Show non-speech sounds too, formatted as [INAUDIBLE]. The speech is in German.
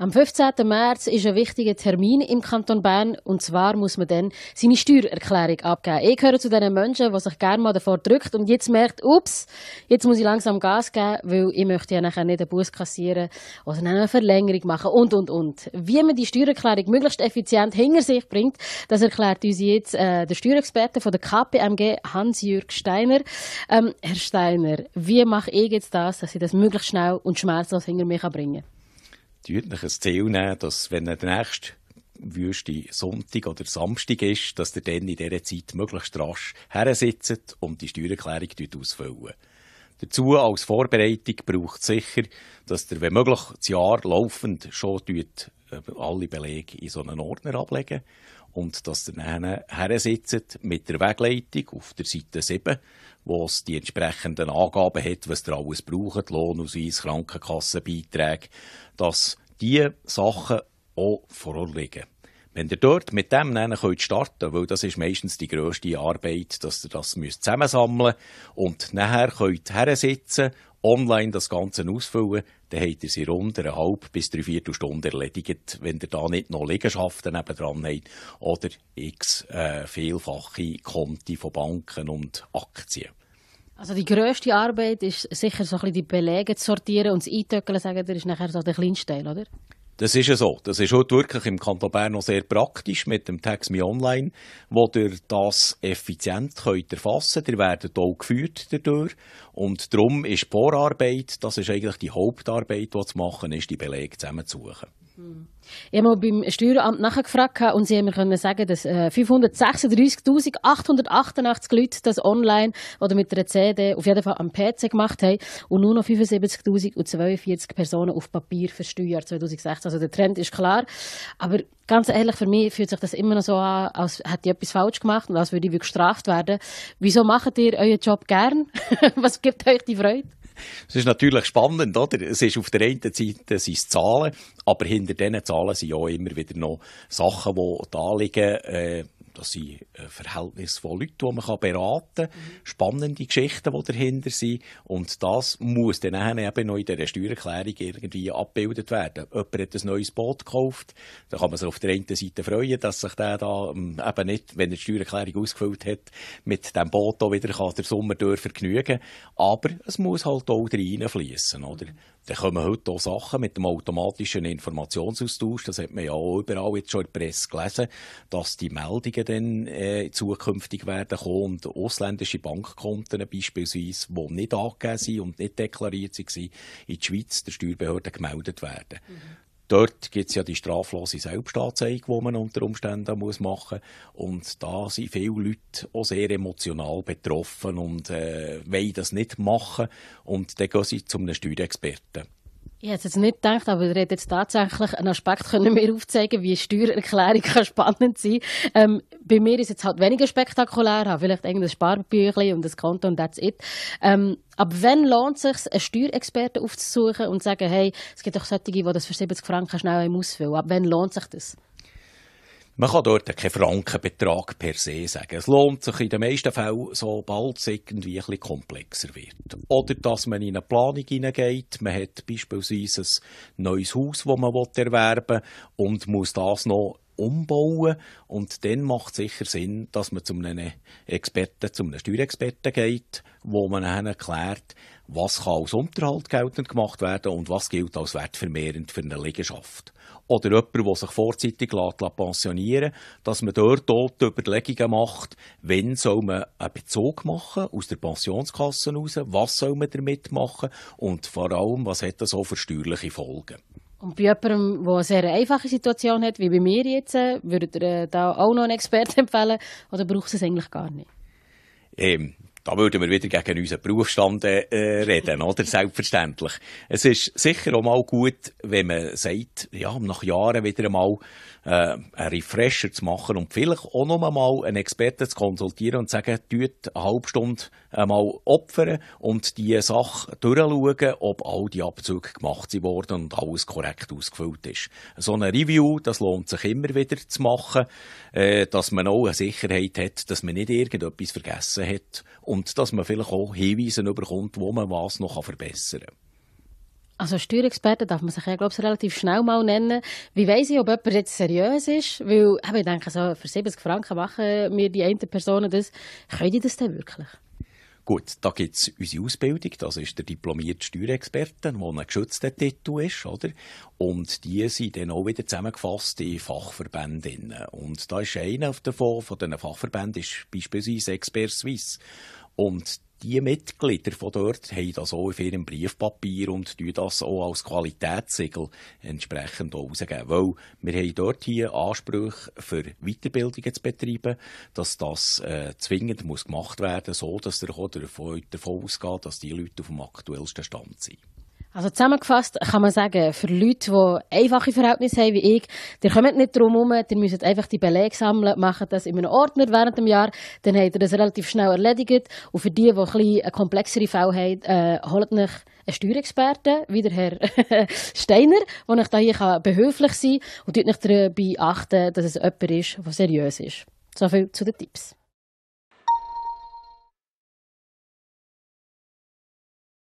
Am 15. März ist ein wichtiger Termin im Kanton Bern und zwar muss man dann seine Steuererklärung abgeben. Ich gehöre zu den Menschen, die sich gerne mal davor drückt und jetzt merkt, ups, jetzt muss ich langsam Gas geben, weil ich möchte ja nachher nicht einen Bus kassieren oder eine Verlängerung machen und, und, und. Wie man die Steuererklärung möglichst effizient hinter sich bringt, das erklärt uns jetzt äh, der Steuerexperte von der KPMG, Hans-Jürg Steiner. Ähm, Herr Steiner, wie mache ich jetzt das, dass ich das möglichst schnell und schmerzlos hinter mich bringen kann? natürlich ein Ziel nehmen, dass wenn der nächste Wüste Sonntag oder Samstag ist, dass ihr dann in dieser Zeit möglichst rasch hersitzt und die Steuererklärung ausfüllt. Dazu als Vorbereitung braucht es sicher, dass ihr, wenn möglich, das Jahr laufend schon äh, alle Belege in so einen Ordner ablegen und dass ihr dann her sitzt mit der Wegleitung auf der Seite 7, wo es die entsprechenden Angaben hat, was ihr alles braucht, Lohnausweis, Krankenkassenbeiträge, dass diese Sachen auch vorliegen. Wenn ihr dort mit dem dann könnt starten weil das ist meistens die grösste Arbeit, dass ihr das müsst zusammensammeln müsst und nachher könnt her sitzen, online das Ganze ausfüllen, dann habt ihr sie rund eine halbe bis dreiviertel Stunde erledigt, wenn ihr da nicht noch Liegenschaften dran habt oder x äh, vielfache Konti von Banken und Aktien. Also die grösste Arbeit ist sicher so ein bisschen die Belege zu sortieren und das Eintöckeln, sagen wir, ist nachher so der kleinste Teil, oder? Das ist ja so. Das ist heute wirklich im Kanton Bern noch sehr praktisch mit dem Tax Online, wo ihr das effizient könnt erfassen könnt. Ihr werdet auch geführt dadurch. Und darum ist die Vorarbeit, das ist eigentlich die Hauptarbeit, die zu machen ist, die Belege zusammenzusuchen. Ich habe mal beim Steueramt nachgefragt und sie haben mir können sagen, dass 536.888 äh, Leute das online oder mit einer CD auf jeden Fall am PC gemacht haben und nur noch 75.042 Personen auf Papier versteuert 2016. Also der Trend ist klar, aber ganz ehrlich, für mich fühlt sich das immer noch so an, als hätte ich etwas falsch gemacht und als würde ich gestraft werden. Wieso macht ihr euren Job gern? [LAUGHS] Was gibt euch die Freude? Es ist natürlich spannend, oder? Es ist auf der einen Seite sind es Zahlen, aber hinter diesen Zahlen sind auch immer wieder noch Sachen, die da liegen. Äh, das sind äh, verhältnisvolle Leute, die man kann beraten kann, mhm. spannende Geschichten, die dahinter sind. Und das muss dann eben noch in dieser Steuererklärung irgendwie abgebildet werden. Jemand hat ein neues Boot gekauft, da kann man sich auf der einen Seite freuen, dass sich der da ähm, eben nicht, wenn er die Steuererklärung ausgefüllt hat, mit dem Boot auch wieder kann der Sommer vergnügen Aber es muss halt auch reinfließen, oder? Mhm. Dann kommen heute auch Sachen mit dem automatischen Informationsaustausch, das hat man ja auch überall jetzt schon in der Presse gelesen, dass die Meldungen dann äh, zukünftig werden kommen. Und ausländische Bankkonten beispielsweise, die nicht angegeben sind und nicht deklariert sind, in die Schweiz der Steuerbehörde gemeldet werden. Mhm. Dort gibt es ja die straflose Selbstanzeige, die man unter Umständen muss machen muss. Und da sind viele Leute auch sehr emotional betroffen und äh, wollen das nicht machen. Und dann gehen sie zu einem Steuerexperten. Ich hätte es jetzt nicht gedacht, aber ihr hättet jetzt tatsächlich einen Aspekt können mir aufzeigen wie eine Steuererklärung kann spannend sein ähm, Bei mir ist jetzt halt weniger spektakulär, habe vielleicht irgendein Sparbüchlein und das Konto und that's it. Ähm, ab wann lohnt es sich, einen Steuerexperten aufzusuchen und zu sagen, hey, es gibt doch solche, die das für 70 Franken schnell ausfüllen. Ab wann lohnt sich das? Man kann dort keinen Frankenbetrag per se sagen. Es lohnt sich in den meisten Fällen, sobald es irgendwie ein bisschen komplexer wird. Oder dass man in eine Planung hineingeht. Man hat beispielsweise ein neues Haus, das man erwerben will und muss das noch umbauen. Und dann macht es sicher Sinn, dass man zu einem Experten, zu einem Steuerexperten geht, wo man dann erklärt, was kann als Unterhalt geltend gemacht werden und was gilt als wertvermehrend für eine Liegenschaft oder jemand, der sich vorzeitig lässt, pensionieren lässt, dass man dort auch die Überlegungen macht, wenn soll man einen Bezug machen aus der Pensionskasse raus, was soll man damit machen und vor allem, was hat das auch für steuerliche Folgen. Und bei jemandem, der eine sehr einfache Situation hat, wie bei mir jetzt, äh, würde ihr äh, da auch noch einen Experten [LAUGHS] empfehlen oder braucht es eigentlich gar nicht? Ähm, da würden wir wieder gegen unseren Berufsstand äh, äh, reden, oder? Selbstverständlich. Es ist sicher auch mal gut, wenn man sagt, ja, nach Jahren wieder einmal äh, einen Refresher zu machen und vielleicht auch noch einmal einen Experten zu konsultieren und zu sagen, tut eine halbe Stunde einmal opfern und die Sache durchschauen, ob all die Abzüge gemacht wurden und alles korrekt ausgefüllt ist. So eine Review, das lohnt sich immer wieder zu machen, äh, dass man auch eine Sicherheit hat, dass man nicht irgendetwas vergessen hat und und dass man vielleicht auch Hinweise bekommt, wo man was noch verbessern kann. Also Steuerexperten darf man sich ja, glaube ich, relativ schnell mal nennen. Wie weiss ich, ob jemand jetzt seriös ist? Weil eben, ich denke, so für 70 Franken machen wir die einen Personen das. Können die das denn wirklich? Gut, da gibt es unsere Ausbildung, das ist der diplomierte Steuerexperte, der ein geschützter Titel ist, oder? Und die sind dann auch wieder zusammengefasst in Fachverbände. Und da ist einer davon, von diesen Fachverbänden, ist beispielsweise Expert Suisse. Und die Mitglieder von dort haben das auch auf ihrem Briefpapier und tun das auch als Qualitätssiegel entsprechend rausgeben. Weil wir haben dort hier Ansprüche für Weiterbildungen zu betreiben, dass das äh, zwingend muss gemacht werden muss, so dass ihr davon ausgeht, dass die Leute auf dem aktuellsten Stand sind. Also zusammengefasst kann man sagen, für Leute, die einfache Verhältnisse haben wie ich, die kommen nicht drum herum, die müssen einfach die Belege sammeln, machen das in einem Ordner während dem Jahr, dann habt ihr das relativ schnell erledigt. Und für die, die ein bisschen komplexere Fälle haben, äh, holt euch einen Steuerexperten, wie der Herr [LAUGHS] Steiner, der euch hier behilflich sein kann und euch dabei achten, dass es jemand ist, der seriös ist. So viel zu den Tipps.